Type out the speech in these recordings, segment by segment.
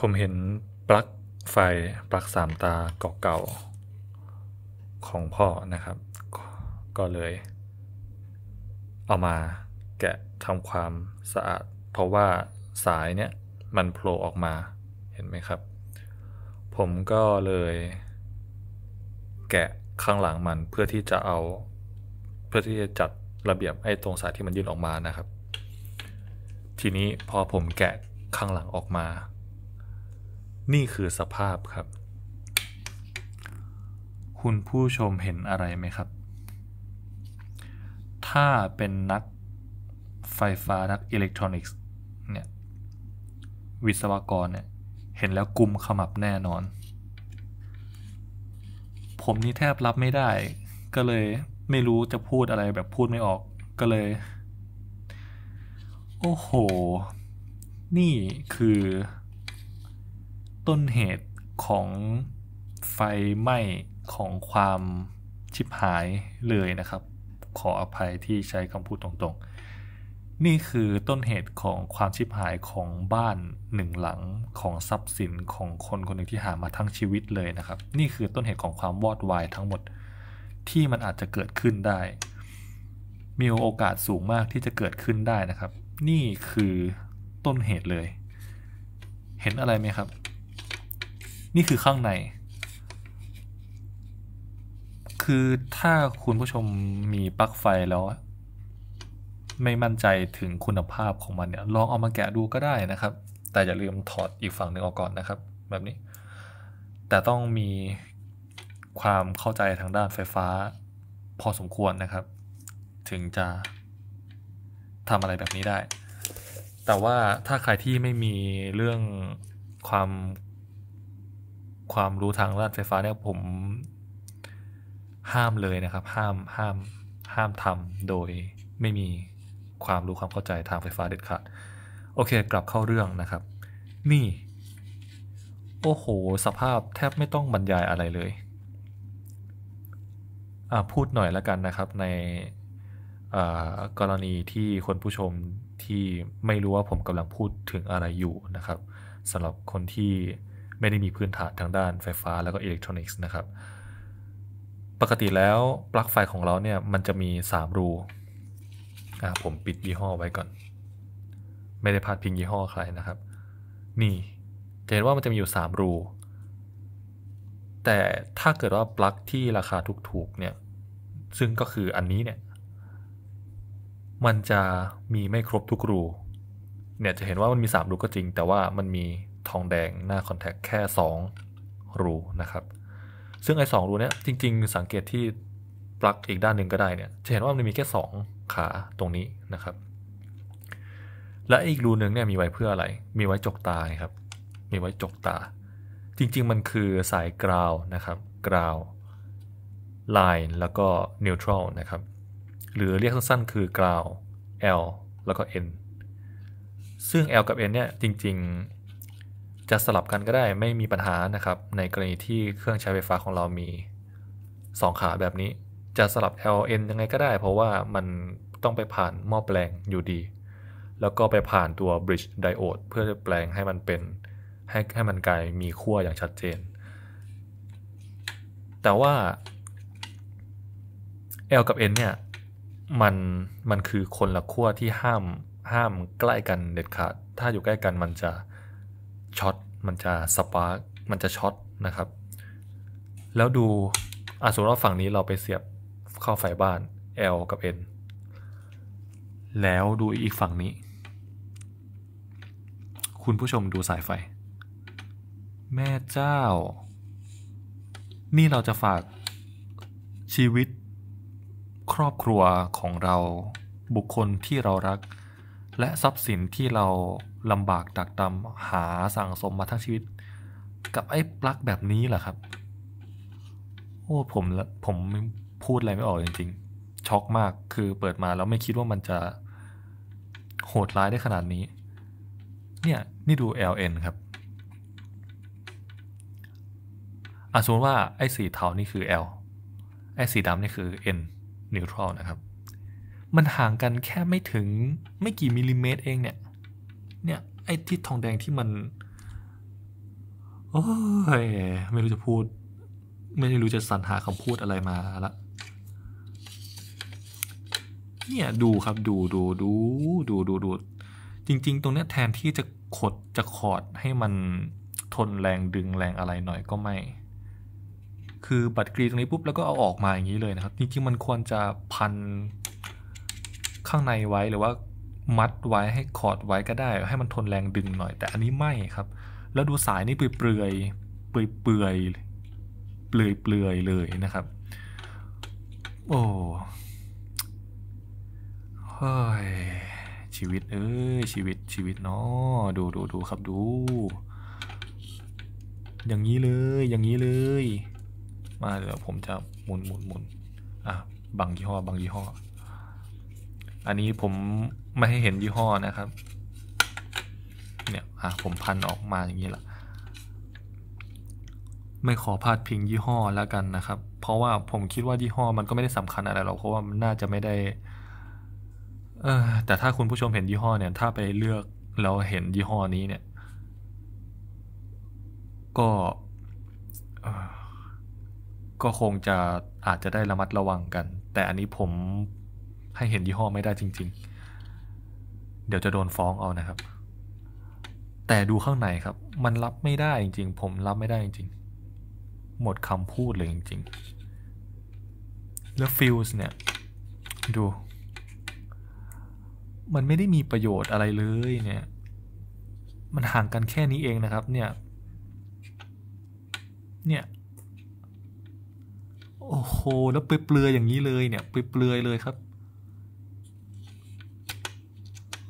ผมเห็นปลั๊กไฟปลั๊กสามตาเก่าๆของพ่อนะครับ ก็เลยเอามาแกะทำความสะอาดเพราะว่าสายเนี่ยมันโผล่ออกมาเห็นไหมครับ ผมก็เลย แกะข้างหลังมันเพื่อที่จะเอา เพื่อที่จะจัดระเบียบให้ตรงสายที่มันยื่นออกมานะครับ ทีนี้พอผมแกะข้างหลังออกมานี่คือสภาพครับ คุณผู้ชมเห็นอะไรไหมครับ ถ้าเป็นนักไฟฟ้านักอิเล็กทรอนิกส์เนี่ย วิศวกรเนี่ย เห็นแล้วกุมขมับแน่นอน ผมนี่แทบรับไม่ได้ ก็เลยไม่รู้จะพูดอะไรแบบพูดไม่ออก ก็เลย โอ้โห นี่คือต้นเหตุของไฟไหม้ของความชิบหายเลยนะครับ ขออภัยที่ใช้คำพูดตรงๆ นี่คือต้นเหตุของความชิบหายของบ้านหนึ่งหลังของทรัพย์สินของคนคนหนึ่งที่หามาทั้งชีวิตเลยนะครับ นี่คือต้นเหตุของความวอดวายทั้งหมดที่มันอาจจะเกิดขึ้นได้ มีโอกาสสูงมากที่จะเกิดขึ้นได้นะครับ นี่คือต้นเหตุเลย เห็นอะไรไหมครับนี่คือข้างใน คือถ้าคุณผู้ชมมีปลั๊กไฟแล้ว ไม่มั่นใจถึงคุณภาพของมันเนี่ย ลองเอามาแกะดูก็ได้นะครับ แต่อย่าลืมถอดอีกฝั่งหนึ่งออกก่อนนะครับ แบบนี้ แต่ต้องมีความเข้าใจทางด้านไฟฟ้า พอสมควรนะครับ ถึงจะทำอะไรแบบนี้ได้ แต่ว่าถ้าใครที่ไม่มีเรื่องความความรู้ทางด้านไฟฟ้าเนี่ยผมห้ามเลยนะครับห้ามห้ามห้ามทำโดยไม่มีความรู้ความเข้าใจทางไฟฟ้าเด็ดขาดโอเคกลับเข้าเรื่องนะครับ นี่โอ้โหสภาพแทบไม่ต้องบรรยายอะไรเลย พูดหน่อยละกันนะครับ ในกรณีที่คนผู้ชมที่ไม่รู้ว่าผมกำลังพูดถึงอะไรอยู่นะครับสำหรับคนที่ไม่ได้มีพื้นฐานทางด้านไฟฟ้าแล้วก็อิเล็กทรอนิกส์นะครับ ปกติแล้วปลั๊กไฟของเราเนี่ยมันจะมี 3 รู อ่าผมปิดยี่ห้อไว้ก่อน ไม่ได้พาดพิงยี่ห้อใครนะครับ นี่จะเห็นว่ามันจะมีอยู่ 3 รู แต่ถ้าเกิดว่าปลั๊กที่ราคาถูกๆเนี่ย ซึ่งก็คืออันนี้เนี่ย มันจะมีไม่ครบทุกรู เนี่ยจะเห็นว่ามันมี 3 รูก็จริง แต่ว่ามันมีทองแดงหน้าคอนแทคแค่ 2 รูนะครับ ซึ่งไอ้สรูเนี้ยจริงๆสังเกตที่ปลั๊กอีกด้านหนึ่งก็ได้เนี่ยจะเห็นว่ามันมีแค่ 2 ขาตรงนี้นะครับ และอีกรูหนึ่งเนี่ยมีไว้เพื่ออะไร มีไว้จกตาครับ มีไว้จกตา จริงๆ มันคือสายกราวนะครับ กราวไลน์แล้วก็นิวทรัลนะครับหรือเรียกสั้นๆ คือกราว L แล้วก็ N ซึ่ง L กับ N เนี่ยจริงๆจะสลับกันก็ได้ไม่มีปัญหานะครับ ในกรณีที่เครื่องใช้ไฟฟ้าของเรามี 2 ขาแบบนี้ จะสลับ LN ยังไงก็ได้ เพราะว่ามันต้องไปผ่านหม้อแปลงอยู่ดี แล้วก็ไปผ่านตัว bridge diode เพื่อแปลงให้มันเป็น ให้ให้มันกลายมีขั้วอย่างชัดเจน แต่ว่า L กับ N เนี่ย มันมันคือคนละขั้วที่ห้ามห้ามใกล้กันเด็ดขาด ถ้าอยู่ใกล้กันมันจะมันจะสปาร์กมันจะช็อตนะครับ แล้วดูอาสมมติว่าฝั่งนี้เราไปเสียบเข้าไฟบ้าน L กับ N แล้วดูอีกฝั่งนี้ คุณผู้ชมดูสายไฟ แม่เจ้า นี่เราจะฝากชีวิตครอบครัวของเราบุคคลที่เรารักและทรัพย์สินที่เราลำบากตักตำหาสั่งสมมาทั้งชีวิต กับไอ้ปลั๊กแบบนี้แหละครับโอ้ผมผมพูดอะไรไม่ออกจริง ๆ ช็อกมากคือเปิดมาแล้วไม่คิดว่ามันจะ โหดร้ายได้ขนาดนี้เนี่ยนี่ดู LN ครับอาสมมติว่า ไอ้สีเทานี่คือ L ไอ้สีดำนี่คือ N neutral นะครับมันห่างกันแค่ไม่ถึงไม่กี่มิลลิเมตรเองเนี่ย เนี่ยไอ้ที่ทองแดงที่มันโอ้ยไม่รู้จะพูด ไม่รู้จะสรรหาคำพูดอะไรมาละเนี่ย ดูครับดูดูดูดูดูดูจริงๆ ตรงเนี้ยแทนที่จะขดจะขอด ให้มันทนแรงดึงแรงอะไรหน่อยก็ไม่ คือบัตรกรีตรงนี้ปุ๊บแล้วก็เอาออกมาอย่างนี้เลยนะครับจริงๆมันควรจะพันข้างในไว้หรือว่ามัดไว้ให้คอร์ดไว้ก็ได้ ให้มันทนแรงดึงหน่อย แต่อันนี้ไม่ครับ แล้วดูสายนี่เปื่อยเปื่อยเปื่อยเปื่อยเปือยเลยนะครับ โอ้เฮ้ยชีวิตเอ้ยชีวิตชีวิตเนาะดูดูดูครับดู อย่างนี้เลยอย่างนี้เลย มาเดี๋ยวผมจะหมุนหมุนหมุนอ่ะบางยี่ห้อบางยี่ห้ออันนี้ผมไม่ให้เห็นยี่ห้อนะครับ เนี่ยอ่ะผมพันออกมาอย่างนี้ละ ไม่ขอพาดพิงยี่ห้อแล้วกันนะครับ เพราะว่าผมคิดว่ายี่ห้อ มันก็ไม่ได้สำคัญอะไรหรอก เพราะว่ามันน่าจะไม่ได้เออแต่ถ้าคุณผู้ชมเห็นยี่ห้อ เนี่ย ถ้าไปเลือกเราเห็นยี่ห้อนี้เนี่ย ก็ก็คงจะอาจจะได้ระมัดระวังกัน แต่อันนี้ผมให้เห็นยี่ห้อไม่ได้จริง ๆ เดี๋ยวจะโดนฟ้องเอานะครับ แต่ดูข้างในครับ มันรับไม่ได้จริงๆ ผม รับไม่ได้จริง ๆ หมดคำพูดเลยจริงๆ แล้วฟิลส์เนี่ย ดู มันไม่ได้มีประโยชน์อะไรเลยเนี่ย มันห่างกันแค่นี้เองนะครับ เนี่ย เนี่ย โอ้โห แล้วเปลือยๆอย่างนี้เลย เนี่ยเปลือยๆเลยครับ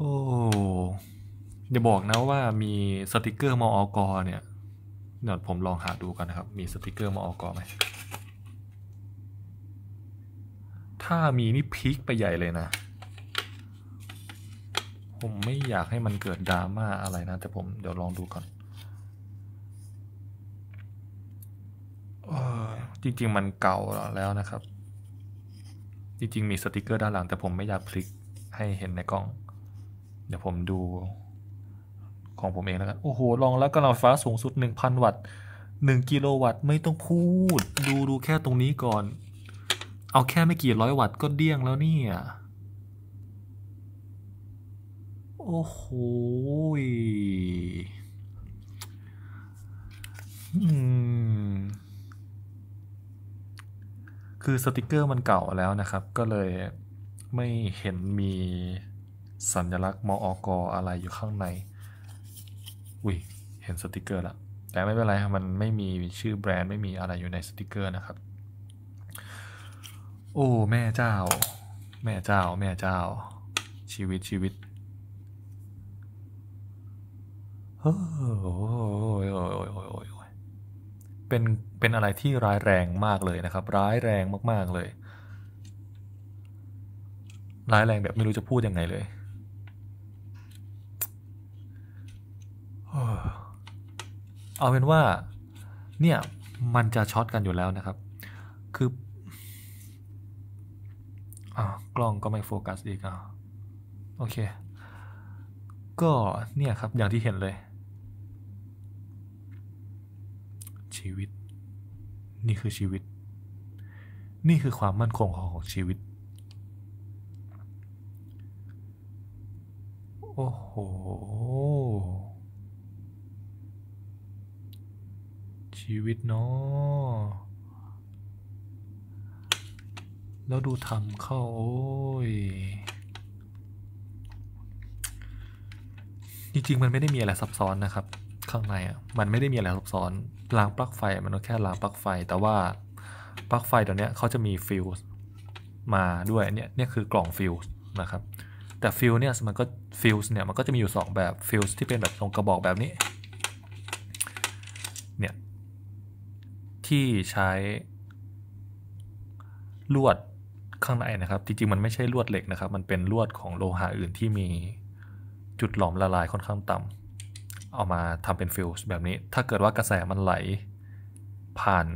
โอ้ย่าบอกนะว่ามีสติกเกอร์มออกอเนี่ย เดี๋ยวผมลองหาดูกันนะครับ มีสติกเกอร์มออกอไหมถ้ามีนี่พีคไปใหญ่เลยนะ ผมไม่อยากให้มันเกิดดราม่าอะไรนะ แต่ผมเดี๋ยวลองดูก่อนจริงๆมันเก่าแล้วนะครับ จริงๆ มีสติกเกอร์ด้านหลังแต่ผมไม่อยากพลิกให้เห็นในกล้องเดี๋ยวผมดู ของผมเองแล้วกัน โอ้โหรองรับกำลังไฟฟ้าสูงสุด 1,000 วัตต์ 1 กิโลวัตต์ ไม่ต้องพูด ดูดูแค่ตรงนี้ก่อน เอาแค่ไม่กี่ร้อยวัตต์ก็เดี้ยงแล้วเนี่ย โอ้โหคือสติกเกอร์มันเก่าแล้วนะครับ ก็เลยไม่เห็นมีสัญลักษณ์มออกออะไรอยู่ข้างใน อุ้ยเห็นสติกเกอร์ละ แต่ไม่เป็นไรครับมันไม่มีชื่อแบรนด์ไม่มีอะไรอยู่ในสติกเกอร์นะครับ โอ้ แม่เจ้า แม่เจ้า แม่เจ้า ชีวิตชีวิตเป็นเป็นอะไรที่ร้ายแรง มากเลยนะครับ ร้ายแรงมากๆเลยร้ายแรงแบบไม่รู้จะพูดยังไงเลยเอาเป็นว่าเนี่ยมันจะช็อตกันอยู่แล้วนะครับ คือกล้องก็ไม่โฟกัสอีกอ่ะโอเค ก็เนี่ยครับอย่างที่เห็นเลยชีวิตนี่คือชีวิต นี่คือความมั่นคงของชีวิต โอ้โหชีวิตเนาะแล้วดูทำเข้าโอ้ย จริงๆมันไม่ได้มีอะไรซับซ้อนนะครับข้างในอ่ะ มันไม่ได้มีอะไรซับซ้อนรางปลั๊กไฟมันก็แค่รางปลั๊กไฟ แต่ว่าปลั๊กไฟตัวเนี้ยเขาจะมีฟิลมาด้วยเนี่ยเนี่ยคือกล่องฟิลนะครับ แต่ฟิลเนี่ยมันก็ฟิลเนี่ยมันก็จะมีอยู่ 2 แบบฟิลที่เป็นแบบตรงกระบอกแบบนี้ที่ ใช้ ลวดข้างในนะครับ จริงๆ มันไม่ใช่ลวดเหล็กนะครับ มันเป็นลวดของโลหะอื่นที่มีจุดหลอมละลายค่อนข้างต่ำเอามาทำเป็นฟิลส์แบบนี้ ถ้าเกิดว่ากระแสมันไหล ผ่าน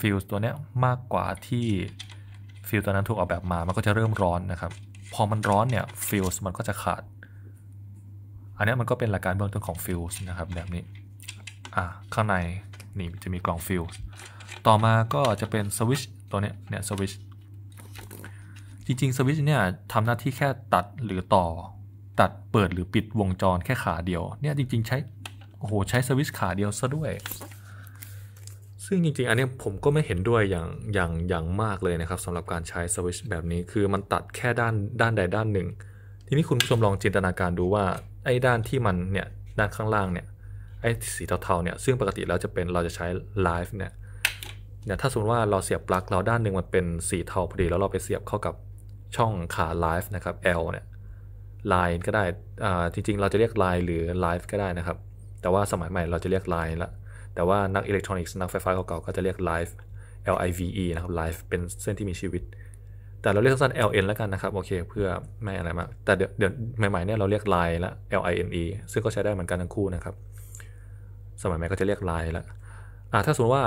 ฟิลส์ตัวเนี้ยมากกว่าที่ฟิลส์ตัวนั้นถูกออกแบบมา มันก็จะเริ่มร้อนนะครับ พอมันร้อนเนี่ยฟิลส์มันก็จะขาด อันนี้มันก็เป็นหลักการเบื้องต้นของฟิลส์นะครับ แบบนี้ อ่าข้างในนี่จะมีกล่องฟิลต่อมาก็จะเป็นสวิชตัวนี้เนี่ยสวิชจริงๆสวิชเนี่ยทำหน้าที่แค่ตัดหรือต่อ ตัดเปิดหรือปิดวงจรแค่ขาเดียว เนี่ยจริงๆใช้ โอ้โหใช้สวิชขาเดียวซะด้วย ซึ่งจริงๆอันนี้ผมก็ไม่เห็นด้วยอย่าง อย่าง อย่างมากเลยนะครับสำหรับการใช้สวิชแบบนี้ คือมันตัดแค่ด้าน ด้านใดด้านหนึ่ง ทีนี้คุณผู้ชมลองจินตนาการดูว่าไอ้ด้านที่มัน เนี่ยด้านข้างล่างเนี่ยไอ้สีเทาๆเนี่ย ซึ่งปกติแล้วจะเป็น เราจะใช้ live เนี่ยเนี่ย ถ้าสมมติว่าเราเสียบปลั๊ก เราด้านหนึ่งมันเป็นสีเทาพอดี แล้วเราไปเสียบเข้ากับช่องขา live นะครับ L เนี่ย line ก็ได้อ่าจริง ๆ เราจะเรียก line หรือ live ก็ได้นะครับ แต่ว่าสมัยใหม่เราจะเรียก line ละ แต่ว่านักอิเล็กทรอนิกส์ นักไฟฟ้าเก่าๆก็จะเรียก live L I V E นะครับ live เป็นเส้นที่มีชีวิต แต่เราเรียกสั้น L N แล้วกันนะครับ โอเค เพื่อไม่อะไรมากแต่เดี๋ยวใหม่ๆเนี่ย เราเรียก line ละ L I N E ซึ่งก็ใช้ได้เหมือนกันทั้งคู่นะครับสมัยใหม่ก็จะเรียกลายละอ่าถ้าสมมติว่า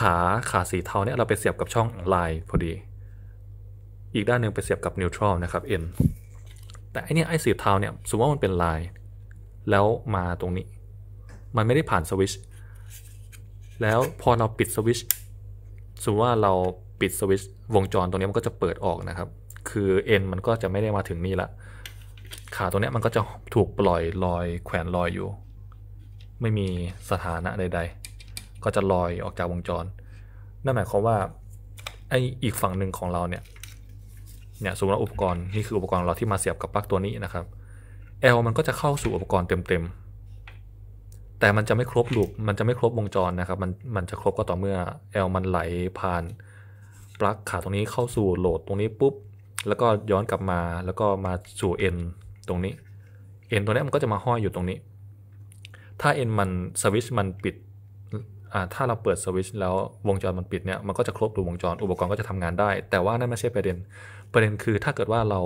ขาขาสีเทาเนี่ยเราไปเสียบกับช่องลายพอดี อีกด้านหนึ่งไปเสียบกับนิวทรัลนะครับ n แต่ไอเนี้ยไอสีเทาเนี่ยสมมติว่ามันเป็นลายแล้วมาตรงนี้ มันไม่ได้ผ่านสวิชแล้วพอเราปิดสวิชสมมติว่าเราปิดสวิชวงจรตรงนี้มันก็จะเปิดออกนะครับ คือ n มันก็จะไม่ได้มาถึงนี่ละ ขาตรงนี้มันก็จะถูกปล่อยลอยแขวนลอยอยู่ไม่มีสถานะใด ๆ ก็จะลอยออกจากวงจร นั่นหมายความว่าไออีกฝั่งหนึ่งของเราเนี่ย เนี่ยสมมติว่าอุปกรณ์นี่คืออุปกรณ์เราที่มาเสียบกับปลั๊กตัวนี้นะครับ L มันก็จะเข้าสู่อุปกรณ์เต็มๆ แต่มันจะไม่ครบลูกมันจะไม่ครบวงจรนะครับ มันมันจะครบก็ต่อเมื่อ L มันไหลผ่าน ปลั๊กขาตรงนี้เข้าสู่โหลดตรงนี้ปุ๊บ แล้วก็ย้อนกลับมา แล้วก็มาสู่ N ตรงนี้ N ตัวนี้มันก็จะมาห้อยอยู่ตรงนี้ถ้าเอ็นมันสวิชมันปิด ถ้าเราเปิดสวิชแล้ววงจรมันปิดเนี่ยมันก็จะครบดูวงจร อุปกรณ์ก็จะทำงานได้ แต่ว่านั่นไม่ใช่ประเด็น ประเด็นคือถ้าเกิดว่าเรา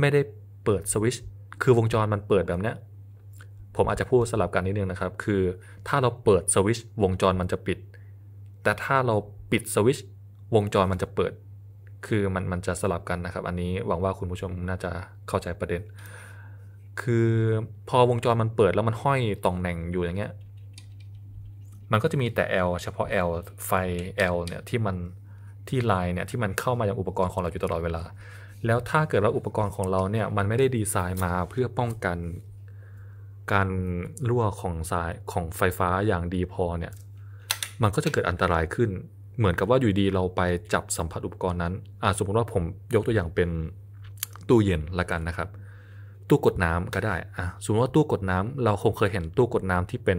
ไม่ได้เปิดสวิชคือวงจรมันเปิดแบบเนี้ย ผมอาจจะพูดสลับกันนิดนึงนะครับ คือถ้าเราเปิดสวิชวงจรมันจะปิด แต่ถ้าเราปิดสวิชวงจรมันจะเปิด คือมันมันจะสลับกันนะครับ อันนี้หวังว่าคุณผู้ชมน่าจะเข้าใจประเด็นคือพอวงจรมันเปิดแล้วมันห้อยตองแหน่งอยู่อย่างเงี้ย มันก็จะมีแต่ L เฉพาะ L ไฟ L เนี่ยที่มันที่ไลน์เนี่ยที่มันเข้ามาอย่างอุปกรณ์ของเราอยู่ตลอดเวลา แล้วถ้าเกิดว่าอุปกรณ์ของเราเนี่ยมันไม่ได้ดีไซน์มาเพื่อป้องกัน การรั่วของสายของไฟฟ้าอย่างดีพอเนี่ย มันก็จะเกิดอันตรายขึ้น เหมือนกับว่าอยู่ดีเราไปจับสัมผัสอุปกรณ์นั้นอ่าสมมติว่าผมยกตัวอย่างเป็นตู้เย็นละกันนะครับตู้กดน้ำก็ได้ อ่ะ สมมติว่าตู้กดน้ำเราคงเคยเห็นตู้กดน้ำที่เป็น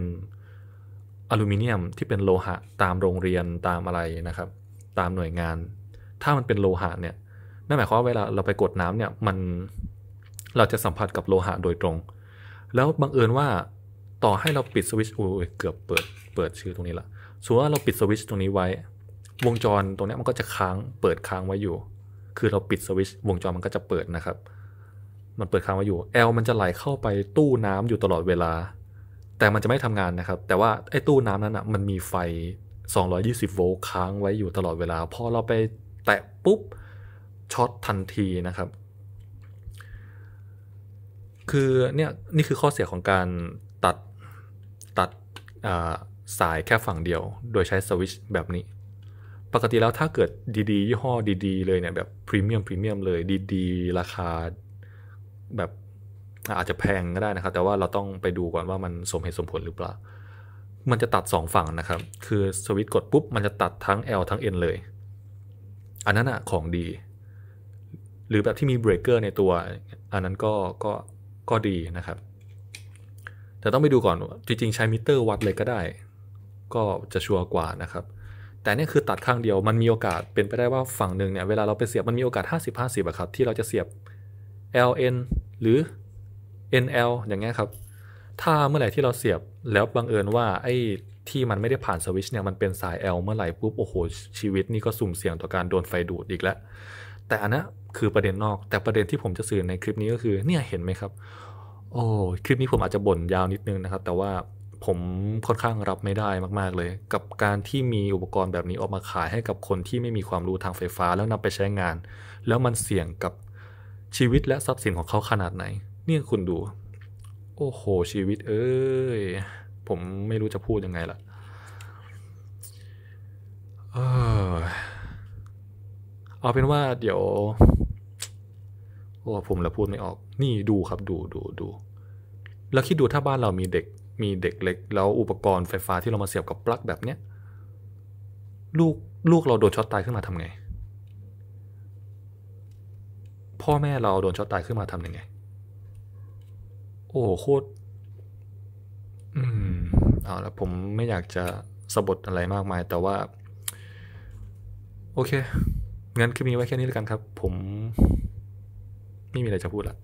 อลูมิเนียมที่เป็นโลหะตามโรงเรียนตามอะไรนะครับ ตามหน่วยงาน ถ้ามันเป็นโลหะเนี่ย นั่นหมายความว่าเวลาเราไปกดน้ำเนี่ยมันเราจะสัมผัสกับโลหะโดยตรง แล้วบังเอิญว่าต่อให้เราปิดสวิตช์โอ้ยเกือบเปิดเปิดชื่อตรงนี้ละสมมติว่าเราปิดสวิตช์ตรงนี้ไว้ วงจรตรงนี้มันก็จะค้างเปิดค้างไว้อยู่ คือเราปิดสวิตช์วงจรมันก็จะเปิดนะครับมันเปิดค้างไว้อยู่ แอลมันจะไหลเข้าไปตู้น้ำอยู่ตลอดเวลา แต่มันจะไม่ทำงานนะครับ แต่ว่าไอ้ตู้น้ำนั้นอ่ะ มันมีไฟ220โวลต์ค้างไว้อยู่ตลอดเวลา พอเราไปแตะปุ๊บ ช็อตทันทีนะครับ คือเนี่ย นี่คือข้อเสียของการตัด ตัดสายแค่ฝั่งเดียว โดยใช้สวิชแบบนี้ ปกติแล้วถ้าเกิดดีๆ ยี่ห้อดีๆ เลยเนี่ย แบบพรีเมียมพรีเมียมเลย ดีๆราคาแบบอาจจะแพงก็ได้นะครับ แต่ว่าเราต้องไปดูก่อนว่ามันสมเหตุสมผลหรือเปล่า มันจะตัด 2 ฝั่งนะครับ คือ สวิตช์กดปุ๊บ มันจะตัดทั้ง L ทั้ง N เลย อันนั้นอะของดี หรือแบบที่มีเบรกเกอร์ในตัว อันนั้นก็ก็ ก็ดีนะครับ แต่ต้องไปดูก่อน จริงๆใช้มิเตอร์วัดเลยก็ได้ ก็จะชัวร์กว่านะครับ แต่นี่คือตัดข้างเดียว มันมีโอกาสเป็นไปได้ว่าฝั่งหนึ่งเนี่ยเวลาเราไปเสียบ มันมีโอกาส50-50อะครับ ที่เราจะเสียบ LN หรือ NL อย่างเงี้ยครับ ถ้าเมื่อไหร่ที่เราเสียบแล้วบังเอิญว่า ไอ้ที่มันไม่ได้ผ่านสวิชเนี่ยมันเป็นสาย L เมื่อไหร่ปุ๊บโอ้โหชีวิตนี่ก็สุ่มเสี่ยงต่อการโดนไฟดูดอีกแล้ว แต่อันนั้นคือประเด็นนอก แต่ประเด็นที่ผมจะสื่อในคลิปนี้ก็คือ เนี่ยเห็นไหมครับ โอ้คลิปนี้ผมอาจจะบ่นยาวนิดนึงนะครับ แต่ว่าผมค่อนข้างรับไม่ได้มากๆเลย กับการที่มีอุปกรณ์แบบนี้ออกมาขายให้กับคนที่ไม่มีความรู้ทางไฟฟ้าแล้วนำไปใช้งาน แล้วมันเสี่ยงกับชีวิตและทรัพย์สินของเขาขนาดไหน เนี่ยคุณดู โอ้โห ชีวิต เอ้ย ผมไม่รู้จะพูดยังไงละเออเอาเป็นว่าเดี๋ยว โอ้ ผมละพูดไม่ออก นี่ดูครับ ดูดูดู แล้วคิดดูถ้าบ้านเรามีเด็ก มีเด็กเล็ก แล้วอุปกรณ์ไฟฟ้าที่เรามาเสียบกับปลั๊กแบบเนี้ย ลูก ลูกเราโดนช็อตตายขึ้นมาทำไงพ่อแม่เราโดนช็อตตายขึ้นมาทำยังไง โอ้โหโคตรอืมเอาละผมไม่อยากจะสะบดอะไรมากมาย แต่ว่า โอเค งั้นคือมีไว้แค่นี้แล้วกันครับ ผม ไม่มีอะไรจะพูดละ